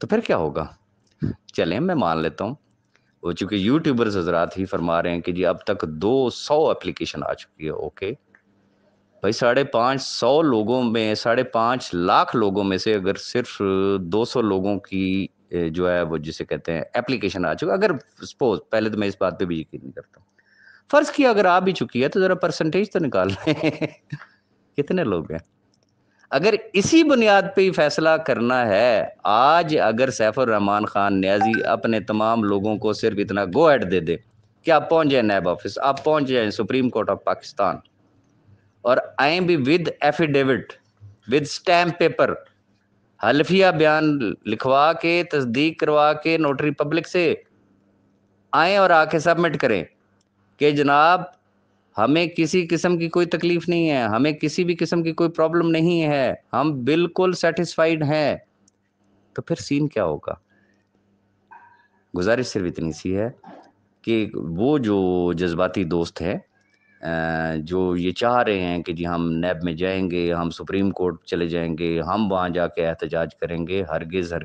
तो फिर क्या होगा हम्म। चलें मैं मान लेता हूँ वो चूँकि यूट्यूबर्स हजरात ही फरमा रहे हैं कि जी अब तक दो सौ एप्लीकेशन आ चुकी है ओके भाई साढ़े पाँच सौ लोगों में साढ़े पाँच लाख लोगों में से अगर सिर्फ दो सौ लोगों की जो है वो जिसे कहते हैं एप्लीकेशन आ चुका अगर सपोज पहले तो मैं इस बात पे भी यकीन नहीं करता हूँ फ़र्ज़ किया अगर आ भी चुकी है तो ज़रा परसेंटेज तो निकाल लें कितने लोग हैं अगर इसी बुनियाद पर ही फैसला करना है आज अगर सैफुर रहमान खान न्याजी अपने तमाम लोगों को सिर्फ इतना गो एड दे दे कि आप पहुंच जाए नैब ऑफिस आप पहुंच जाए सुप्रीम कोर्ट ऑफ पाकिस्तान और आए भी with affidavit with stamp paper हल्फिया बयान लिखवा के तस्दीक करवा के नोटरी पब्लिक से आए और आके सबमिट करें कि जनाब हमें किसी किस्म की कोई तकलीफ नहीं है हमें किसी भी किस्म की कोई प्रॉब्लम नहीं है हम बिल्कुल सेटिस्फाइड हैं तो फिर सीन क्या होगा गुजारिश सिर्फ इतनी सी है कि वो जो जज्बाती दोस्त हैं जो ये चाह रहे हैं कि जी हम नैब में जाएंगे हम सुप्रीम कोर्ट चले जाएंगे हम वहाँ जाके एहतजाज करेंगे हरगिज़ हरगिज़